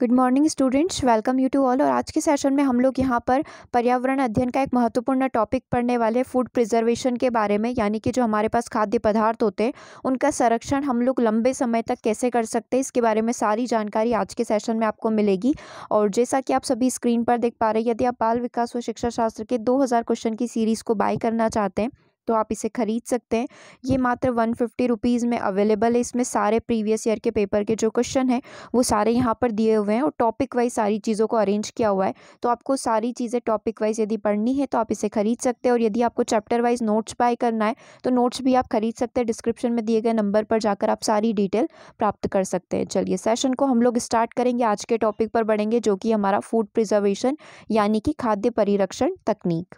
good morning students welcome you to all और आज के सेशन में हम लोग यहाँ पर पर्यावरण अध्ययन का एक महत्वपूर्ण टॉपिक पढ़ने वाले फूड प्रिजर्वेशन के बारे में यानी कि जो हमारे पास खाद्य पदार्थ होते हैं उनका संरक्षण हम लोग लंबे समय तक कैसे कर सकते हैं इसके बारे में सारी जानकारी आज के सेशन में आपको मिलेगी और जैसा कि आप सभी स्क्रीन पर देख पा रहे हैं यदि आप बाल विकास व शिक्षा शास्त्र के दो क्वेश्चन की सीरीज़ को बाय करना चाहते हैं तो आप इसे ख़रीद सकते हैं ये मात्र वन फिफ्टी रुपीज़ में अवेलेबल है इसमें सारे प्रीवियस ईयर के पेपर के जो क्वेश्चन हैं वो सारे यहाँ पर दिए हुए हैं और टॉपिक वाइज सारी चीज़ों को अरेंज किया हुआ है तो आपको सारी चीज़ें टॉपिक वाइज यदि पढ़नी है तो आप इसे ख़रीद सकते हैं और यदि आपको चैप्टर वाइज नोट्स बाय करना है तो नोट्स भी आप खरीद सकते हैं डिस्क्रिप्शन में दिए गए नंबर पर जाकर आप सारी डिटेल प्राप्त कर सकते हैं चलिए सेशन को हम लोग स्टार्ट करेंगे आज के टॉपिक पर बढ़ेंगे जो कि हमारा फूड प्रिजर्वेशन यानी कि खाद्य परिरक्षण तकनीक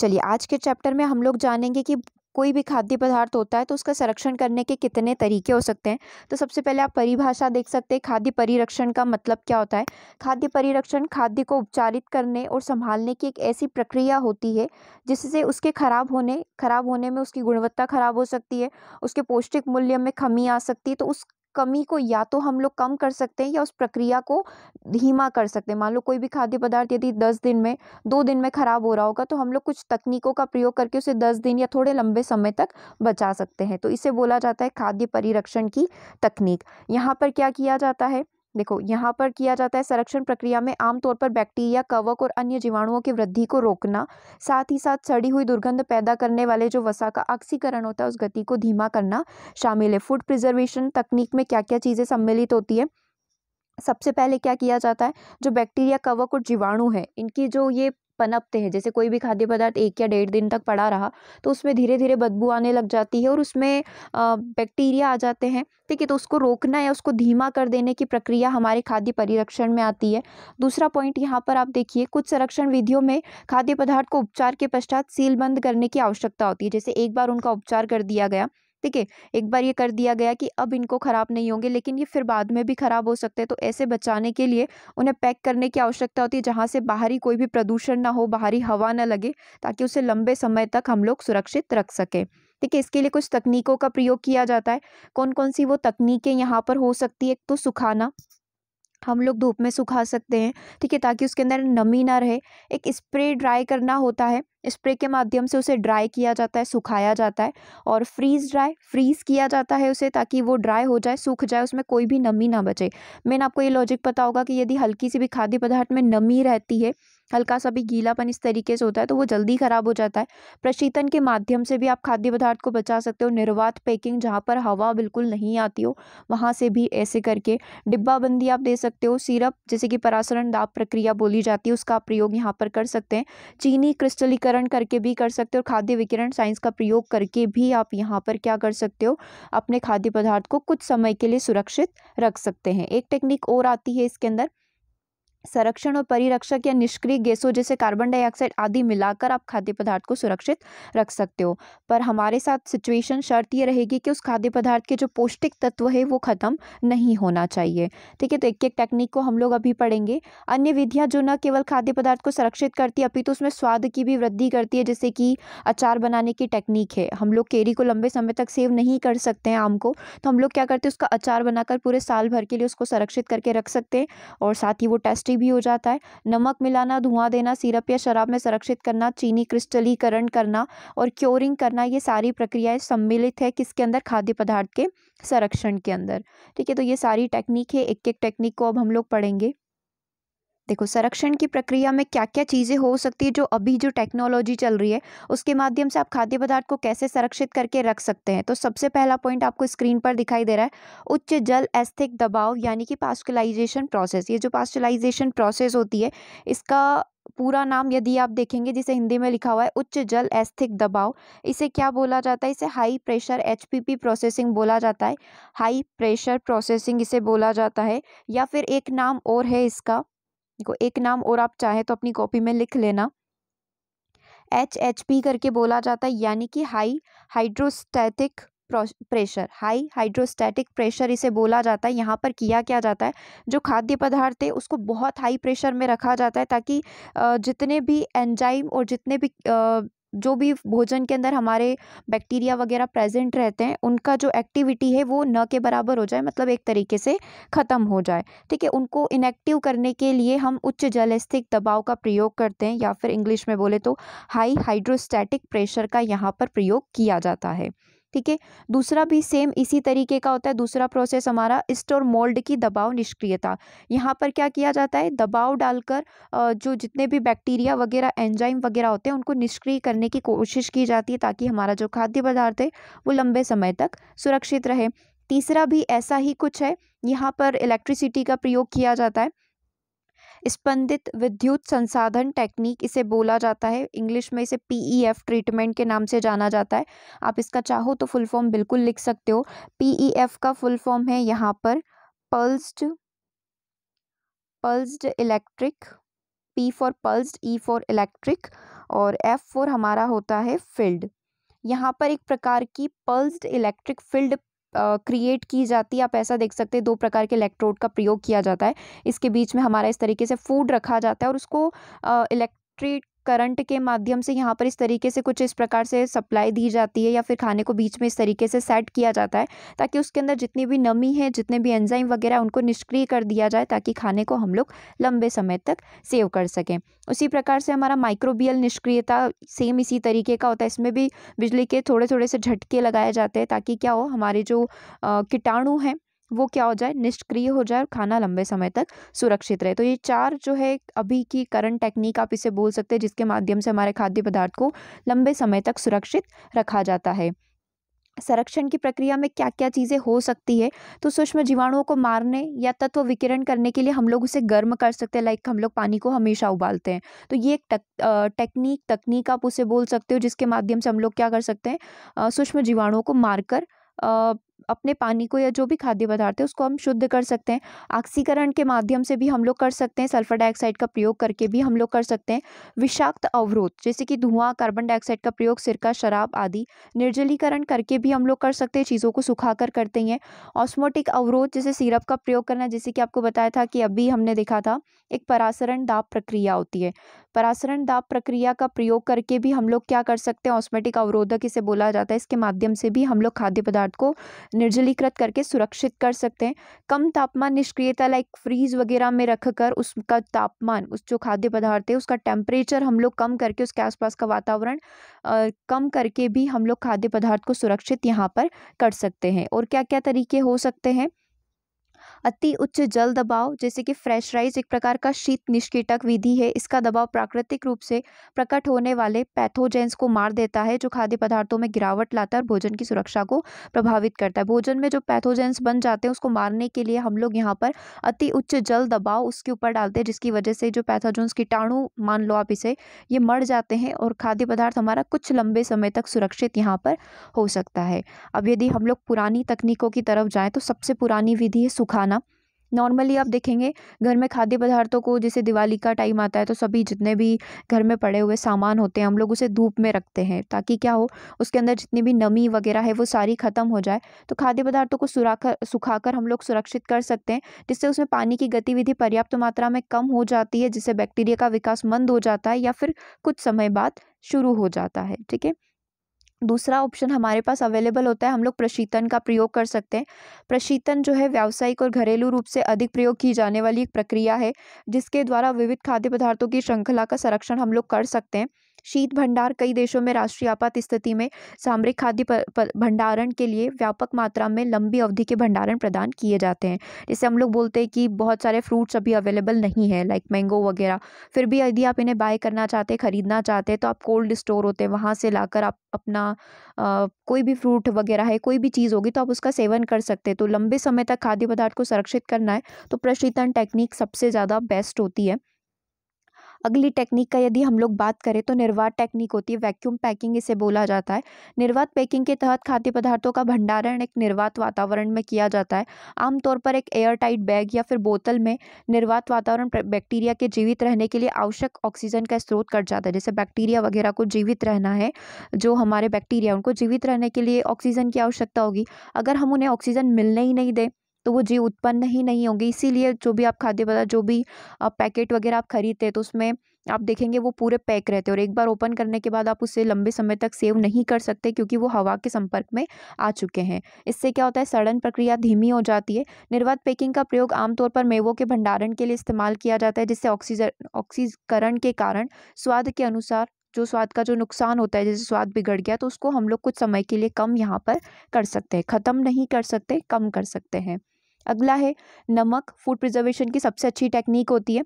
चलिए आज के चैप्टर में हम लोग जानेंगे कि कोई भी खाद्य पदार्थ होता है तो उसका संरक्षण करने के कितने तरीके हो सकते हैं तो सबसे पहले आप परिभाषा देख सकते हैं खाद्य परिरक्षण का मतलब क्या होता है खाद्य परिरक्षण खाद्य को उपचारित करने और संभालने की एक ऐसी प्रक्रिया होती है जिससे उसके खराब होने खराब होने में उसकी गुणवत्ता खराब हो सकती है उसके पौष्टिक मूल्य में कमी आ सकती है तो उस कमी को या तो हम लोग कम कर सकते हैं या उस प्रक्रिया को धीमा कर सकते हैं मान लो कोई भी खाद्य पदार्थ यदि दस दिन में दो दिन में ख़राब हो रहा होगा तो हम लोग कुछ तकनीकों का प्रयोग करके उसे दस दिन या थोड़े लंबे समय तक बचा सकते हैं तो इसे बोला जाता है खाद्य परिरक्षण की तकनीक यहाँ पर क्या किया जाता है देखो यहाँ पर किया जाता है संरक्षण प्रक्रिया में आमतौर पर बैक्टीरिया कवक और अन्य जीवाणुओं की वृद्धि को रोकना साथ ही साथ सड़ी हुई दुर्गंध पैदा करने वाले जो वसा का ऑक्सीकरण होता है उस गति को धीमा करना शामिल है फूड प्रिजर्वेशन तकनीक में क्या क्या चीज़ें सम्मिलित होती है सबसे पहले क्या किया जाता है जो बैक्टीरिया कवक और जीवाणु है इनकी जो ये पनपते हैं जैसे कोई भी खाद्य पदार्थ एक या डेढ़ दिन तक पड़ा रहा तो उसमें धीरे धीरे बदबू आने लग जाती है और उसमें बैक्टीरिया आ जाते हैं ठीक है तो उसको रोकना या उसको धीमा कर देने की प्रक्रिया हमारे खाद्य परिरक्षण में आती है दूसरा पॉइंट यहाँ पर आप देखिए कुछ संरक्षण विधियों में खाद्य पदार्थ को उपचार के पश्चात सीलबंद करने की आवश्यकता होती है जैसे एक बार उनका उपचार कर दिया गया ठीक है एक बार ये कर दिया गया कि अब इनको ख़राब नहीं होंगे लेकिन ये फिर बाद में भी ख़राब हो सकते हैं तो ऐसे बचाने के लिए उन्हें पैक करने की आवश्यकता होती है जहाँ से बाहरी कोई भी प्रदूषण ना हो बाहरी हवा ना लगे ताकि उसे लंबे समय तक हम लोग सुरक्षित रख सकें ठीक है इसके लिए कुछ तकनीकों का प्रयोग किया जाता है कौन कौन सी वो तकनीकें यहाँ पर हो सकती है एक तो सुखाना हम लोग धूप में सुखा सकते हैं ठीक है ताकि उसके अंदर नमी ना रहे एक स्प्रे ड्राई करना होता है स्प्रे के माध्यम से उसे ड्राई किया जाता है सुखाया जाता है और फ्रीज ड्राई फ्रीज़ किया जाता है उसे ताकि वो ड्राई हो जाए सूख जाए उसमें कोई भी नमी ना बचे मेन आपको ये लॉजिक पता होगा कि यदि हल्की सी भी खाद्य पदार्थ में नमी रहती है हल्का सा भी गीलापन इस तरीके से होता है तो वो जल्दी ख़राब हो जाता है प्रशीतन के माध्यम से भी आप खाद्य पदार्थ को बचा सकते हो निर्वात पैकिंग जहाँ पर हवा बिल्कुल नहीं आती हो वहाँ से भी ऐसे करके डिब्बाबंदी आप दे सकते हो सिरप जैसे कि परासरण दाब प्रक्रिया बोली जाती है उसका आप प्रयोग यहाँ पर कर सकते हैं चीनी क्रिस्टलीकरण करके भी कर सकते हो और खाद्य विकिरण साइंस का प्रयोग करके भी आप यहाँ पर क्या कर सकते हो अपने खाद्य पदार्थ को कुछ समय के लिए सुरक्षित रख सकते हैं एक टेक्निक और आती है इसके अंदर संरक्षण और परिरक्षक या निष्क्रिय गैसों जैसे कार्बन डाइऑक्साइड आदि मिलाकर आप खाद्य पदार्थ को सुरक्षित रख सकते हो पर हमारे साथ सिचुएशन शर्त ये रहेगी कि उस खाद्य पदार्थ के जो पौष्टिक तत्व है वो ख़त्म नहीं होना चाहिए ठीक है तो एक एक टेक्निक को हम लोग अभी पढ़ेंगे अन्य विधियाँ जो न केवल खाद्य पदार्थ को संरक्षित करती है अभी तो उसमें स्वाद की भी वृद्धि करती है जैसे कि अचार बनाने की टेक्निक है हम लोग केरी को लंबे समय तक सेव नहीं कर सकते हैं आम को तो हम लोग क्या करते हैं उसका अचार बनाकर पूरे साल भर के लिए उसको संरक्षित करके रख सकते हैं और साथ ही वो टेस्ट टेस्टी भी हो जाता है नमक मिलाना धुआं देना सिरप या शराब में संरक्षित करना चीनी क्रिस्टलीकरण करना और क्योरिंग करना ये सारी प्रक्रियाएं सम्मिलित है किसके अंदर खाद्य पदार्थ के संरक्षण के अंदर ठीक है तो ये सारी टेक्निक है एक एक टेक्निक को अब हम लोग पढ़ेंगे देखो संरक्षण की प्रक्रिया में क्या क्या चीज़ें हो सकती है जो अभी जो टेक्नोलॉजी चल रही है उसके माध्यम से आप खाद्य पदार्थ को कैसे संरक्षित करके रख सकते हैं तो सबसे पहला पॉइंट आपको स्क्रीन पर दिखाई दे रहा है उच्च जल एस्थिक दबाव यानी कि पास्टुलाइजेशन प्रोसेस ये जो पास्टुलाइजेशन प्रोसेस होती है इसका पूरा नाम यदि आप देखेंगे जिसे हिंदी में लिखा हुआ है उच्च जल एस्थिक दबाव इसे क्या बोला जाता है इसे हाई प्रेशर एच प्रोसेसिंग बोला जाता है हाई प्रेशर प्रोसेसिंग इसे बोला जाता है या फिर एक नाम और है इसका देखो एक नाम और आप चाहे तो अपनी कॉपी में लिख लेना एच एच पी करके बोला जाता है यानी कि high hydrostatic pressure high hydrostatic pressure इसे बोला जाता है यहाँ पर किया क्या जाता है जो खाद्य पदार्थ है उसको बहुत हाई प्रेशर में रखा जाता है ताकि जितने भी एंजाइम और जितने भी जो भी भोजन के अंदर हमारे बैक्टीरिया वगैरह प्रेजेंट रहते हैं उनका जो एक्टिविटी है वो न के बराबर हो जाए मतलब एक तरीके से ख़त्म हो जाए ठीक है उनको इनएक्टिव करने के लिए हम उच्च जल दबाव का प्रयोग करते हैं या फिर इंग्लिश में बोले तो हाई हाइड्रोस्टैटिक प्रेशर का यहाँ पर प्रयोग किया जाता है ठीक है दूसरा भी सेम इसी तरीके का होता है दूसरा प्रोसेस हमारा स्टोर मोल्ड की दबाव निष्क्रियता यहाँ पर क्या किया जाता है दबाव डालकर जो जितने भी बैक्टीरिया वगैरह एंजाइम वगैरह होते हैं उनको निष्क्रिय करने की कोशिश की जाती है ताकि हमारा जो खाद्य पदार्थ है वो लंबे समय तक सुरक्षित रहे तीसरा भी ऐसा ही कुछ है यहाँ पर इलेक्ट्रिसिटी का प्रयोग किया जाता है स्पंदित विद्युत संसाधन टेक्निक इसे बोला जाता है इंग्लिश में इसे पीईएफ ट्रीटमेंट e के नाम से जाना जाता है आप इसका चाहो तो फुल फॉर्म बिल्कुल लिख सकते हो पीईएफ e का फुल फॉर्म है यहाँ पर pulsed pulsed electric P for pulsed E for electric और एफ फॉर हमारा होता है फील्ड यहाँ पर एक प्रकार की पल्स्ड इलेक्ट्रिक फील्ड क्रिएट की जाती है आप ऐसा देख सकते हैं दो प्रकार के इलेक्ट्रोड का प्रयोग किया जाता है इसके बीच में हमारा इस तरीके से फूड रखा जाता है और उसको इलेक्ट्रिक करंट के माध्यम से यहाँ पर इस तरीके से कुछ इस प्रकार से सप्लाई दी जाती है या फिर खाने को बीच में इस तरीके से सेट किया जाता है ताकि उसके अंदर जितनी भी नमी है जितने भी एंजाइम वगैरह उनको निष्क्रिय कर दिया जाए ताकि खाने को हम लोग लंबे समय तक सेव कर सकें उसी प्रकार से हमारा माइक्रोबियल निष्क्रियता सेम इसी तरीके का होता है इसमें भी बिजली के थोड़े थोड़े से झटके लगाए जाते हैं ताकि क्या हो हमारे जो कीटाणु हैं वो क्या हो जाए निष्क्रिय हो जाए और खाना लंबे समय तक सुरक्षित रहे तो ये चार जो है अभी की करंट टेक्निक आप इसे बोल सकते हैं जिसके माध्यम से हमारे खाद्य पदार्थ को लंबे समय तक सुरक्षित रखा जाता है संरक्षण की प्रक्रिया में क्या क्या चीज़ें हो सकती है तो सूक्ष्म जीवाणुओं को मारने या तत्व विकिरण करने के लिए हम लोग उसे गर्म कर सकते हैं लाइक हम लोग पानी को हमेशा उबालते हैं तो ये एक तक, टेक्निक तकनीक आप उसे बोल सकते हो जिसके माध्यम से हम लोग क्या कर सकते हैं सूक्ष्म जीवाणुओं को मारकर अपने पानी को या जो भी खाद्य पदार्थ है उसको हम शुद्ध कर सकते हैं ऑक्सीकरण के माध्यम से भी हम लोग कर सकते हैं सल्फर डाइऑक्साइड का प्रयोग करके भी हम लोग कर सकते हैं विषाक्त अवरोध जैसे कि धुआं कार्बन डाइऑक्साइड का प्रयोग सिरका शराब आदि निर्जलीकरण करके भी हम लोग कर सकते हैं चीज़ों को सुखा कर करते हैं ऑस्मोटिक अवरोध जैसे सीरप का प्रयोग करना जैसे कि आपको बताया था कि अभी हमने देखा था एक परासरण दाब प्रक्रिया होती है परासरण दाब प्रक्रिया का प्रयोग करके भी हम लोग क्या कर सकते हैं ऑस्मेटिक अवरोधक इसे बोला जाता है इसके माध्यम से भी हम लोग खाद्य पदार्थ को निर्जलीकृत करके सुरक्षित कर सकते हैं कम तापमान निष्क्रियता लाइक फ्रीज वगैरह में रख कर उसका तापमान उस जो खाद्य पदार्थ है उसका टेम्परेचर हम लोग कम करके उसके आसपास का वातावरण कम करके भी हम लोग खाद्य पदार्थ को सुरक्षित यहाँ पर कर सकते हैं और क्या क्या तरीके हो सकते हैं अति उच्च जल दबाव जैसे कि फ्रेश राइस एक प्रकार का शीत निष्कीटक विधि है इसका दबाव प्राकृतिक रूप से प्रकट होने वाले पैथोजेंस को मार देता है जो खाद्य पदार्थों में गिरावट लाता है और भोजन की सुरक्षा को प्रभावित करता है भोजन में जो पैथोजेंस बन जाते हैं उसको मारने के लिए हम लोग यहाँ पर अति उच्च जल दबाव उसके ऊपर डालते हैं जिसकी वजह से जो पैथोजेंस कीटाणु मान लो आप इसे ये मर जाते हैं और खाद्य पदार्थ हमारा कुछ लंबे समय तक सुरक्षित यहाँ पर हो सकता है अब यदि हम लोग पुरानी तकनीकों की तरफ जाएँ तो सबसे पुरानी विधि है सुखाना नॉर्मली आप देखेंगे घर में खाद्य पदार्थों को जैसे दिवाली का टाइम आता है तो सभी जितने भी घर में पड़े हुए सामान होते हैं हम लोग उसे धूप में रखते हैं ताकि क्या हो उसके अंदर जितनी भी नमी वगैरह है वो सारी ख़त्म हो जाए तो खाद्य पदार्थों को सुराकर सुखाकर हम लोग सुरक्षित कर सकते हैं जिससे उसमें पानी की गतिविधि पर्याप्त मात्रा में कम हो जाती है जिससे बैक्टीरिया का विकास मंद हो जाता है या फिर कुछ समय बाद शुरू हो जाता है ठीक है दूसरा ऑप्शन हमारे पास अवेलेबल होता है हम लोग प्रशीतन का प्रयोग कर सकते हैं प्रशीतन जो है व्यावसायिक और घरेलू रूप से अधिक प्रयोग की जाने वाली एक प्रक्रिया है जिसके द्वारा विविध खाद्य पदार्थों की श्रृंखला का संरक्षण हम लोग कर सकते हैं शीत भंडार कई देशों में राष्ट्रीय आपात स्थिति में सामरिक खाद्य भंडारण के लिए व्यापक मात्रा में लंबी अवधि के भंडारण प्रदान किए जाते हैं जैसे हम लोग बोलते हैं कि बहुत सारे फ्रूट्स अभी अवेलेबल नहीं है लाइक मैंगो वगैरह फिर भी यदि आप इन्हें बाय करना चाहते खरीदना चाहते तो आप कोल्ड स्टोर होते हैं वहाँ से लाकर आप अपना आ, कोई भी फ्रूट वगैरह है कोई भी चीज़ होगी तो आप उसका सेवन कर सकते हैं तो लंबे समय तक खाद्य पदार्थ को संरक्षित करना है तो प्रशीतन टेक्निक सबसे ज़्यादा बेस्ट होती है अगली टेक्निक का यदि हम लोग बात करें तो निर्वात टेक्निक होती है वैक्यूम पैकिंग इसे बोला जाता है निर्वात पैकिंग के तहत खाद्य पदार्थों का भंडारण एक निर्वात वातावरण में किया जाता है आमतौर पर एक एयरटाइट बैग या फिर बोतल में निर्वात वातावरण बैक्टीरिया के जीवित रहने के लिए आवश्यक ऑक्सीजन का स्रोत कट जाता है जैसे बैक्टीरिया वगैरह को जीवित रहना है जो हमारे बैक्टीरिया उनको जीवित रहने के लिए ऑक्सीजन की आवश्यकता होगी अगर हम उन्हें ऑक्सीजन मिलने ही नहीं दें तो वो जीव उत्पन्न ही नहीं होंगे इसीलिए जो भी आप खाद्य पदार्थ जो भी आप पैकेट वगैरह आप खरीदते हैं तो उसमें आप देखेंगे वो पूरे पैक रहते हैं और एक बार ओपन करने के बाद आप उसे लंबे समय तक सेव नहीं कर सकते क्योंकि वो हवा के संपर्क में आ चुके हैं इससे क्या होता है सड़न प्रक्रिया धीमी हो जाती है निर्वात पैकिंग का प्रयोग आमतौर पर मेवों के भंडारण के लिए इस्तेमाल किया जाता है जिससे ऑक्सीजन ऑक्सीकरण के कारण स्वाद के अनुसार जो स्वाद का जो नुकसान होता है जैसे स्वाद बिगड़ गया तो उसको हम लोग कुछ समय के लिए कम यहाँ पर कर सकते हैं ख़त्म नहीं कर सकते कम कर सकते हैं अगला है नमक फूड प्रिजर्वेशन की सबसे अच्छी टेक्निक होती है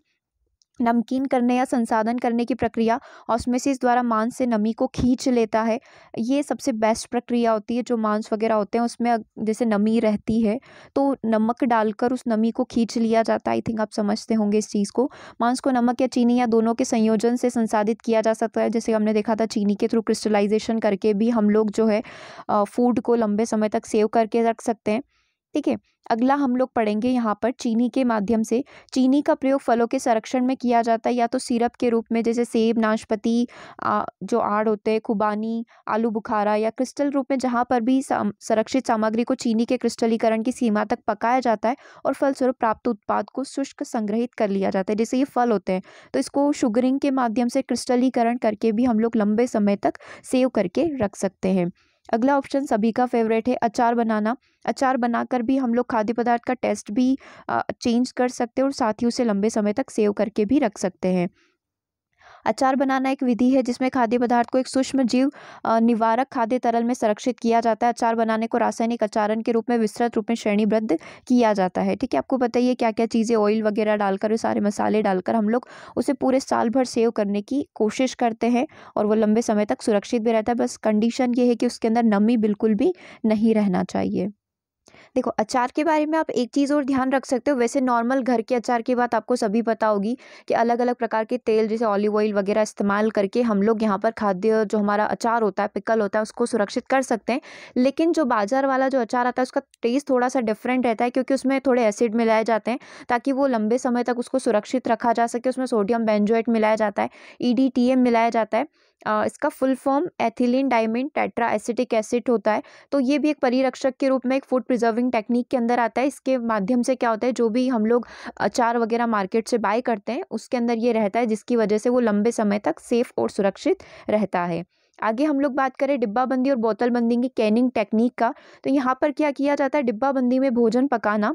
नमकीन करने या संसाधन करने की प्रक्रिया ऑस्मेसिस द्वारा मांस से नमी को खींच लेता है ये सबसे बेस्ट प्रक्रिया होती है जो मांस वगैरह होते हैं उसमें जैसे नमी रहती है तो नमक डालकर उस नमी को खींच लिया जाता है आई थिंक आप समझते होंगे इस चीज़ को मांस को नमक या चीनी या दोनों के संयोजन से संसाधित किया जा सकता है जैसे हमने देखा था चीनी के थ्रू क्रिस्टलाइजेशन करके भी हम लोग जो है फूड को लंबे समय तक सेव करके रख सकते हैं ठीक है अगला हम लोग पढ़ेंगे यहाँ पर चीनी के माध्यम से चीनी का प्रयोग फलों के संरक्षण में किया जाता है या तो सिरप के रूप में जैसे सेब नाशपति जो आड़ होते हैं खुबानी आलू बुखारा या क्रिस्टल रूप में जहाँ पर भी संरक्षित सामग्री को चीनी के क्रिस्टलीकरण की सीमा तक पकाया जाता है और फलस्वरूप प्राप्त उत्पाद को शुष्क संग्रहित कर लिया जाता है जैसे ये फल होते हैं तो इसको शुगरिंग के माध्यम से क्रिस्टलीकरण करके भी हम लोग लंबे समय तक सेव करके रख सकते हैं अगला ऑप्शन सभी का फेवरेट है अचार बनाना अचार बनाकर भी हम लोग खाद्य पदार्थ का टेस्ट भी चेंज कर सकते हैं और साथ ही उसे लंबे समय तक सेव करके भी रख सकते हैं अचार बनाना एक विधि है जिसमें खाद्य पदार्थ को एक सूक्ष्म जीव निवारक खाद्य तरल में संरक्षित किया जाता है अचार बनाने को रासायनिक अचारण के रूप में विस्तृत रूप में श्रेणीबद्ध किया जाता है ठीक है आपको बताइए क्या क्या चीज़ें ऑयल वगैरह डालकर सारे मसाले डालकर हम लोग उसे पूरे साल भर सेव करने की कोशिश करते हैं और वो लंबे समय तक सुरक्षित भी रहता है बस कंडीशन ये है कि उसके अंदर नमी बिल्कुल भी नहीं रहना चाहिए देखो अचार के बारे में आप एक चीज़ और ध्यान रख सकते हो वैसे नॉर्मल घर के अचार की बात आपको सभी पता होगी कि अलग अलग प्रकार के तेल जैसे ऑलिव ऑयल वगैरह इस्तेमाल करके हम लोग यहाँ पर खाद्य जो हमारा अचार होता है पिकल होता है उसको सुरक्षित कर सकते हैं लेकिन जो बाजार वाला जो अचार आता है उसका टेस्ट थोड़ा सा डिफरेंट रहता है क्योंकि उसमें थोड़े एसिड मिलाए जाते हैं ताकि वो लंबे समय तक उसको सुरक्षित रखा जा सके उसमें सोडियम बेंजोइट मिलाया जाता है ई e मिलाया जाता है इसका full form ethylene diamond tetra acetic acid होता है तो ये भी एक परिरक्षक के रूप में एक फूड प्रिजर्विंग टेक्निक के अंदर आता है इसके माध्यम से क्या होता है जो भी हम लोग अचार वगैरह मार्केट से बाय करते हैं उसके अंदर ये रहता है जिसकी वजह से वो लंबे समय तक सेफ़ और सुरक्षित रहता है आगे हम लोग बात करें डिब्बाबंदी और बोतलबंदी की कैनिंग टेक्निक का तो यहाँ पर क्या किया जाता है डिब्बाबंदी में भोजन पकाना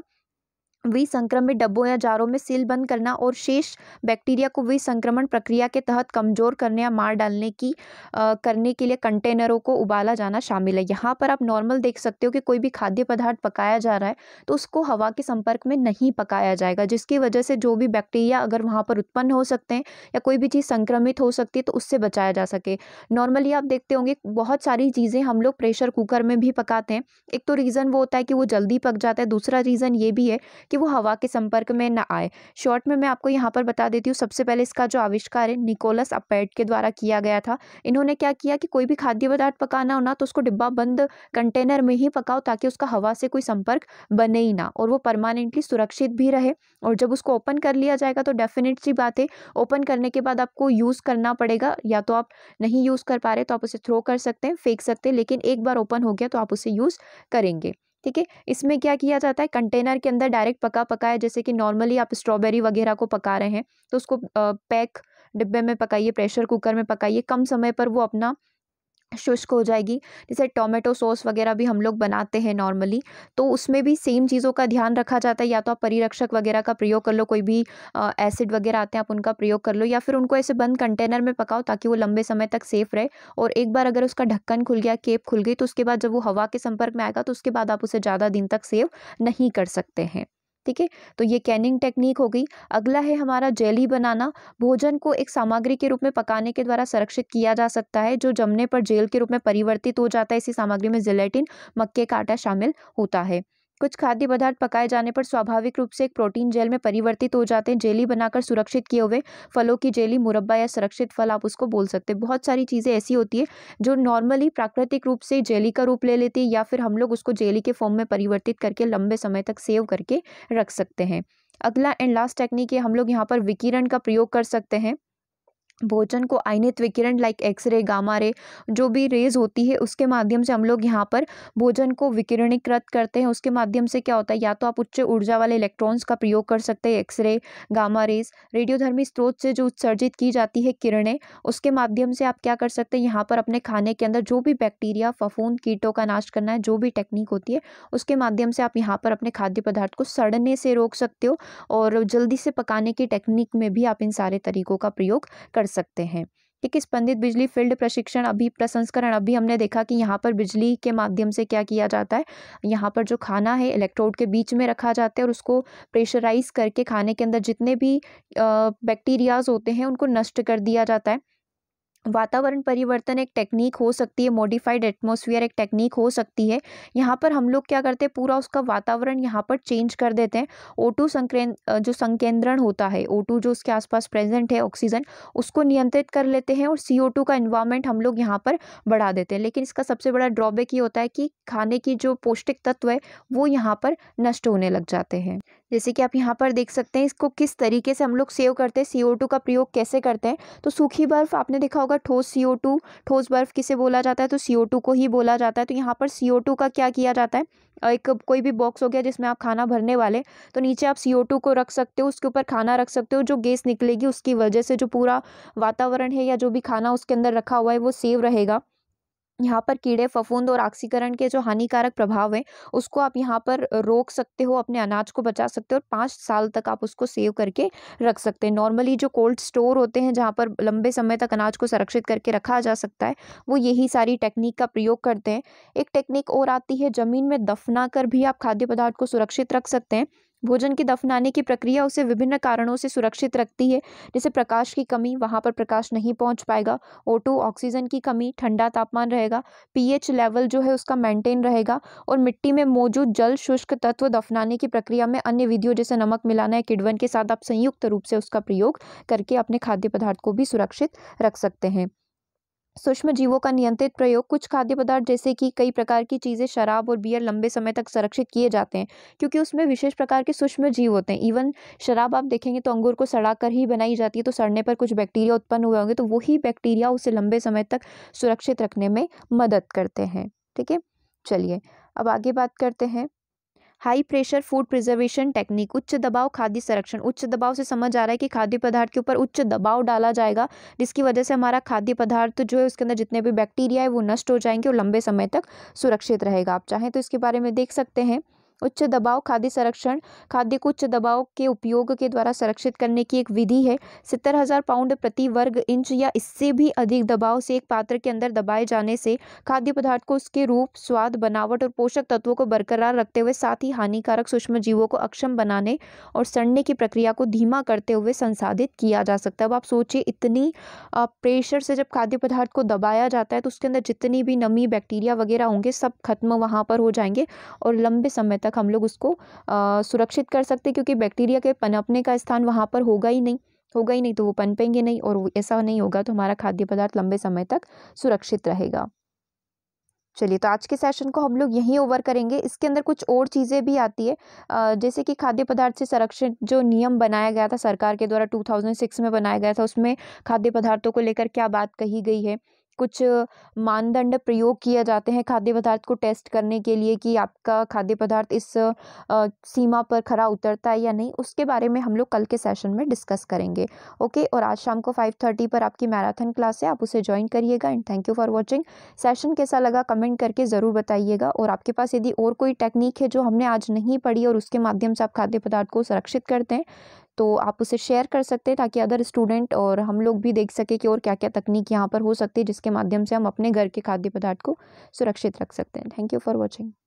विसंक्रमित डब्बों या जारों में सील बंद करना और शेष बैक्टीरिया को विसंक्रमण प्रक्रिया के तहत कमज़ोर करने या मार डालने की आ, करने के लिए कंटेनरों को उबाला जाना शामिल है यहाँ पर आप नॉर्मल देख सकते हो कि कोई भी खाद्य पदार्थ पकाया जा रहा है तो उसको हवा के संपर्क में नहीं पकाया जाएगा जिसकी वजह से जो भी बैक्टीरिया अगर वहाँ पर उत्पन्न हो सकते हैं या कोई भी चीज़ संक्रमित हो सकती है तो उससे बचाया जा सके नॉर्मली आप देखते होंगे बहुत सारी चीज़ें हम लोग प्रेशर कुकर में भी पकाते हैं एक तो रीज़न वो होता है कि वो जल्दी पक जाता है दूसरा रीज़न ये भी है कि वो हवा के संपर्क में ना आए शॉर्ट में मैं आपको यहाँ पर बता देती हूँ सबसे पहले इसका जो आविष्कार है निकोलस अपेट के द्वारा किया गया था इन्होंने क्या किया कि कोई भी खाद्य पदार्थ पकाना हो ना तो उसको डिब्बा बंद कंटेनर में ही पकाओ ताकि उसका हवा से कोई संपर्क बने ही ना और वो परमानेंटली सुरक्षित भी रहे और जब उसको ओपन कर लिया जाएगा तो डेफिनेट सी बात है ओपन करने के बाद आपको यूज़ करना पड़ेगा या तो आप नहीं यूज़ कर पा रहे तो आप उसे थ्रो कर सकते हैं फेंक सकते हैं लेकिन एक बार ओपन हो गया तो आप उसे यूज़ करेंगे ठीक है इसमें क्या किया जाता है कंटेनर के अंदर डायरेक्ट पका पकाया जैसे कि नॉर्मली आप स्ट्रॉबेरी वगैरह को पका रहे हैं तो उसको पैक डिब्बे में पकाइए प्रेशर कुकर में पकाइए कम समय पर वो अपना शुष्क हो जाएगी जैसे टोमेटो सॉस वगैरह भी हम लोग बनाते हैं नॉर्मली तो उसमें भी सेम चीज़ों का ध्यान रखा जाता है या तो आप परिरक्षक वगैरह का प्रयोग कर लो कोई भी एसिड वगैरह आते हैं आप उनका प्रयोग कर लो या फिर उनको ऐसे बंद कंटेनर में पकाओ ताकि वो लंबे समय तक सेफ रहे और एक बार अगर उसका ढक्कन खुल गया केप खुल गई तो उसके बाद जब वो हवा के संपर्क में आएगा तो उसके बाद आप उसे ज़्यादा दिन तक सेव नहीं कर सकते हैं ठीक है तो ये कैनिंग टेक्निक हो गई अगला है हमारा जेली बनाना भोजन को एक सामग्री के रूप में पकाने के द्वारा संरक्षित किया जा सकता है जो जमने पर जेल के रूप में परिवर्तित हो जाता है इसी सामग्री में जिलेटिन मक्के का आटा शामिल होता है कुछ खाद्य पदार्थ पकाए जाने पर स्वाभाविक रूप से एक प्रोटीन जेल में परिवर्तित हो जाते हैं जेली बनाकर सुरक्षित किए हुए फलों की जेली मुरब्बा या सुरक्षित फल आप उसको बोल सकते हैं बहुत सारी चीज़ें ऐसी होती है जो नॉर्मली प्राकृतिक रूप से जेली का रूप ले लेती है या फिर हम लोग उसको जेली के फॉर्म में परिवर्तित करके लंबे समय तक सेव करके रख सकते हैं अगला एंड लास्ट टेक्निक है हम लोग यहाँ पर विकिरण का प्रयोग कर सकते हैं भोजन को आयनित विकिरण लाइक एक्सरे गामा रे जो भी रेज होती है उसके माध्यम से हम लोग यहाँ पर भोजन को विकिरणीकृत करते हैं उसके माध्यम से क्या होता है या तो आप उच्च ऊर्जा वाले इलेक्ट्रॉन्स का प्रयोग कर सकते हैं एक्सरे गामा रेज रेडियोधर्मी स्रोत से जो उत्सर्जित की जाती है किरणें उसके माध्यम से आप क्या कर सकते हैं यहाँ पर अपने खाने के अंदर जो भी बैक्टीरिया फफूंद कीटों का नाश करना है जो भी टेक्निक होती है उसके माध्यम से आप यहाँ पर अपने खाद्य पदार्थ को सड़ने से रोक सकते हो और जल्दी से पकाने की टेक्निक में भी आप इन सारे तरीकों का प्रयोग कर सकते हैं ठीक है स्पंदित बिजली फील्ड प्रशिक्षण अभी प्रसंस्करण अभी हमने देखा कि यहाँ पर बिजली के माध्यम से क्या किया जाता है यहाँ पर जो खाना है इलेक्ट्रोड के बीच में रखा जाता है और उसको प्रेशराइज करके खाने के अंदर जितने भी बैक्टीरियाज होते हैं उनको नष्ट कर दिया जाता है वातावरण परिवर्तन एक टेक्निक हो सकती है मॉडिफाइड एटमॉस्फेयर एक टेक्निक हो सकती है यहाँ पर हम लोग क्या करते हैं पूरा उसका वातावरण यहाँ पर चेंज कर देते हैं ओ टू जो संकेंद्रण होता है ओ टू जो उसके आसपास प्रेजेंट है ऑक्सीजन उसको नियंत्रित कर लेते हैं और सी ओ टू का इन्वायरमेंट हम लोग यहाँ पर बढ़ा देते हैं लेकिन इसका सबसे बड़ा ड्रॉबैक ये होता है कि खाने की जो पौष्टिक तत्व है वो यहाँ पर नष्ट होने लग जाते हैं जैसे कि आप यहाँ पर देख सकते हैं इसको किस तरीके से हम लोग सेव करते हैं सी ओ टू का प्रयोग कैसे करते हैं तो सूखी बर्फ़ आपने देखा होगा ठोस सी ठोस बर्फ़ किसे बोला जाता है तो सी ओ टू को ही बोला जाता है तो यहाँ पर सी का क्या किया जाता है एक कोई भी बॉक्स हो गया जिसमें आप खाना भरने वाले तो नीचे आप सी को रख सकते हो उसके ऊपर खाना रख सकते हो जो गैस निकलेगी उसकी वजह से जो पूरा वातावरण है या जो भी खाना उसके अंदर रखा हुआ है वो सेव रहेगा यहाँ पर कीड़े फफूंद और ऑक्सीकरण के जो हानिकारक प्रभाव हैं उसको आप यहाँ पर रोक सकते हो अपने अनाज को बचा सकते हो और पाँच साल तक आप उसको सेव करके रख सकते हैं नॉर्मली जो कोल्ड स्टोर होते हैं जहाँ पर लंबे समय तक अनाज को संरक्षित करके रखा जा सकता है वो यही सारी टेक्निक का प्रयोग करते हैं एक टेक्निक और आती है ज़मीन में दफना कर भी आप खाद्य पदार्थ को सुरक्षित रख सकते हैं भोजन के दफनाने की प्रक्रिया उसे विभिन्न कारणों से सुरक्षित रखती है जैसे प्रकाश की कमी वहाँ पर प्रकाश नहीं पहुँच पाएगा ओटो ऑक्सीजन की कमी ठंडा तापमान रहेगा पीएच लेवल जो है उसका मेंटेन रहेगा और मिट्टी में मौजूद जल शुष्क तत्व दफनाने की प्रक्रिया में अन्य विधियों जैसे नमक मिलाना या किडवन के साथ आप संयुक्त रूप से उसका प्रयोग करके अपने खाद्य पदार्थ को भी सुरक्षित रख सकते हैं सूक्ष्म जीवों का नियंत्रित प्रयोग कुछ खाद्य पदार्थ जैसे कि कई प्रकार की चीज़ें शराब और बियर लंबे समय तक संरक्षित किए जाते हैं क्योंकि उसमें विशेष प्रकार के सूक्ष्म जीव होते हैं इवन शराब आप देखेंगे तो अंगूर को सड़ा कर ही बनाई जाती है तो सड़ने पर कुछ बैक्टीरिया उत्पन्न हुए होंगे तो वही बैक्टीरिया उसे लंबे समय तक सुरक्षित रखने में मदद करते हैं ठीक है चलिए अब आगे बात करते हैं high pressure food preservation technique उच्च दबाव खाद्य संरक्षण उच्च दबाव से समझ आ रहा है कि खाद्य पदार्थ के ऊपर उच्च दबाव डाला जाएगा जिसकी वजह से हमारा खाद्य पदार्थ जो है उसके अंदर जितने भी बैक्टीरिया है वो नष्ट हो जाएंगे और लंबे समय तक सुरक्षित रहेगा आप चाहें तो इसके बारे में देख सकते हैं उच्च दबाव खाद्य संरक्षण खाद्य को उच्च दबाव के उपयोग के द्वारा संरक्षित करने की एक विधि है सत्तर हज़ार पाउंड प्रति वर्ग इंच या इससे भी अधिक दबाव से एक पात्र के अंदर दबाए जाने से खाद्य पदार्थ को उसके रूप स्वाद बनावट और पोषक तत्वों को बरकरार रखते हुए साथ ही हानिकारक सूक्ष्म जीवों को अक्षम बनाने और सड़ने की प्रक्रिया को धीमा करते हुए संसाधित किया जा सकता है अब आप सोचिए इतनी प्रेशर से जब खाद्य पदार्थ को दबाया जाता है तो उसके अंदर जितनी भी नमी बैक्टीरिया वगैरह होंगे सब खत्म वहाँ पर हो जाएंगे और लंबे समय तक तक हम लोग उसको सुरक्षित कर सकते क्योंकि बैक्टीरिया के पनपने का स्थान वहाँ पर होगा ही नहीं होगा ही नहीं तो वो पनपेंगे नहीं और ऐसा नहीं होगा तो हमारा खाद्य पदार्थ लंबे समय तक सुरक्षित रहेगा चलिए तो आज के सेशन को हम लोग यहीं ओवर करेंगे इसके अंदर कुछ और चीज़ें भी आती है जैसे कि खाद्य पदार्थ से संरक्षण जो नियम बनाया गया था सरकार के द्वारा 2006 में बनाया गया था उसमें खाद्य पदार्थों को लेकर क्या बात कही गई है कुछ मानदंड प्रयोग किया जाते हैं खाद्य पदार्थ को टेस्ट करने के लिए कि आपका खाद्य पदार्थ इस सीमा पर खरा उतरता है या नहीं उसके बारे में हम लोग कल के सेशन में डिस्कस करेंगे ओके और आज शाम को फाइव थर्टी पर आपकी मैराथन क्लास है आप उसे ज्वाइन करिएगा and thank you for watching session कैसा लगा कमेंट करके ज़रूर बताइएगा और आपके पास यदि और कोई टेक्निक है जो हमने आज नहीं पढ़ी और उसके माध्यम से आप खाद्य पदार्थ को सुरक्षित करते हैं तो आप उसे शेयर कर सकते हैं ताकि अदर स्टूडेंट और हम लोग भी देख सकें कि और क्या क्या तकनीक यहाँ पर हो सकती है जिसके माध्यम से हम अपने घर के खाद्य पदार्थ को सुरक्षित रख सकते हैं थैंक यू फॉर वॉचिंग